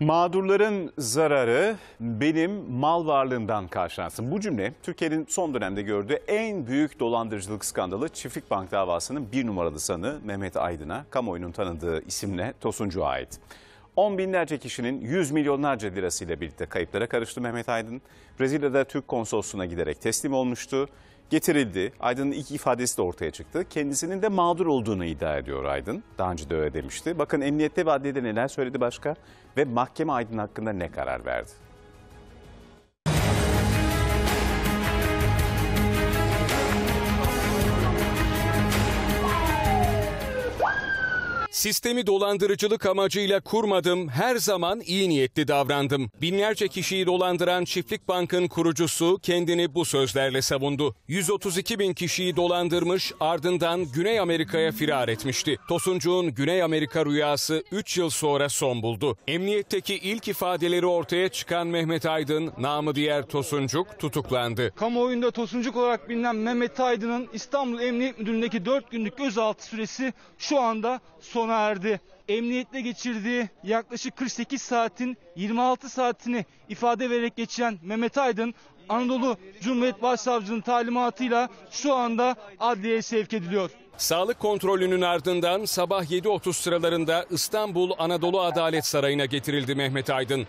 Mağdurların zararı benim mal varlığımdan karşılansın. Bu cümle Türkiye'nin son dönemde gördüğü en büyük dolandırıcılık skandalı Çiftlik Bank davasının bir numaralı sanı Mehmet Aydın'a kamuoyunun tanıdığı isimle Tosuncu'ya ait. On binlerce kişinin yüz milyonlarca lirasıyla birlikte kayıplara karıştı Mehmet Aydın. Brezilya'da Türk konsolosluğuna giderek teslim olmuştu getirildi. Aydın'ın ilk ifadesi de ortaya çıktı. Kendisinin de mağdur olduğunu iddia ediyor Aydın. Daha önce de öyle demişti. Bakın emniyette ve adliyede neler söyledi başka ve mahkeme Aydın hakkında ne karar verdi? Sistemi dolandırıcılık amacıyla kurmadım, her zaman iyi niyetli davrandım. Binlerce kişiyi dolandıran Çiftlik Bank'ın kurucusu kendini bu sözlerle savundu. 132 bin kişiyi dolandırmış, ardından Güney Amerika'ya firar etmişti. Tosuncuğun Güney Amerika rüyası 3 yıl sonra son buldu. Emniyetteki ilk ifadeleri ortaya çıkan Mehmet Aydın, namı diğer Tosuncuk tutuklandı. Kamuoyunda Tosuncuk olarak bilinen Mehmet Aydın'ın İstanbul Emniyet Müdürlüğü'ndeki 4 günlük gözaltı süresi şu anda sona sona erdi. geçirdiği yaklaşık 48 saatin 26 saatini ifade vererek geçen Mehmet Aydın Anadolu Cumhuriyet Başsavcının talimatıyla şu anda adliyeye sevk ediliyor. Sağlık kontrolünün ardından sabah 7.30 sıralarında İstanbul Anadolu Adalet Sarayı'na getirildi Mehmet Aydın.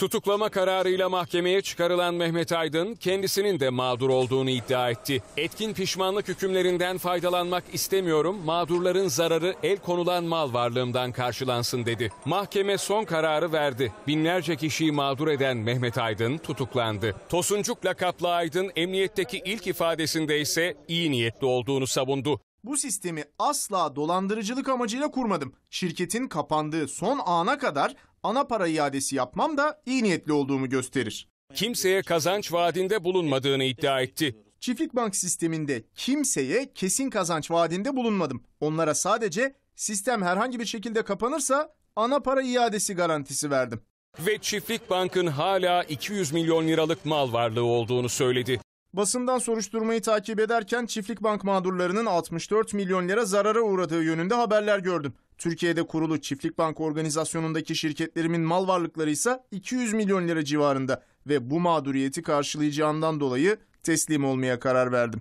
Tutuklama kararıyla mahkemeye çıkarılan Mehmet Aydın kendisinin de mağdur olduğunu iddia etti. Etkin pişmanlık hükümlerinden faydalanmak istemiyorum, mağdurların zararı el konulan mal varlığımdan karşılansın dedi. Mahkeme son kararı verdi. Binlerce kişiyi mağdur eden Mehmet Aydın tutuklandı. Tosuncuk lakaplı Aydın emniyetteki ilk ifadesinde ise iyi niyetli olduğunu savundu. Bu sistemi asla dolandırıcılık amacıyla kurmadım. Şirketin kapandığı son ana kadar ana para iadesi yapmam da iyi niyetli olduğumu gösterir. Kimseye kazanç vaadinde bulunmadığını iddia etti. Çiftlik bank sisteminde kimseye kesin kazanç vaadinde bulunmadım. Onlara sadece sistem herhangi bir şekilde kapanırsa ana para iadesi garantisi verdim. Ve Çiftlik Bank'ın hala 200 milyon liralık mal varlığı olduğunu söyledi. Basından soruşturmayı takip ederken Çiftlik Bank mağdurlarının 64 milyon lira zarara uğradığı yönünde haberler gördüm. Türkiye'de kurulu Çiftlik Bank organizasyonundaki şirketlerimin mal varlıkları ise 200 milyon lira civarında ve bu mağduriyeti karşılayacağından dolayı teslim olmaya karar verdim.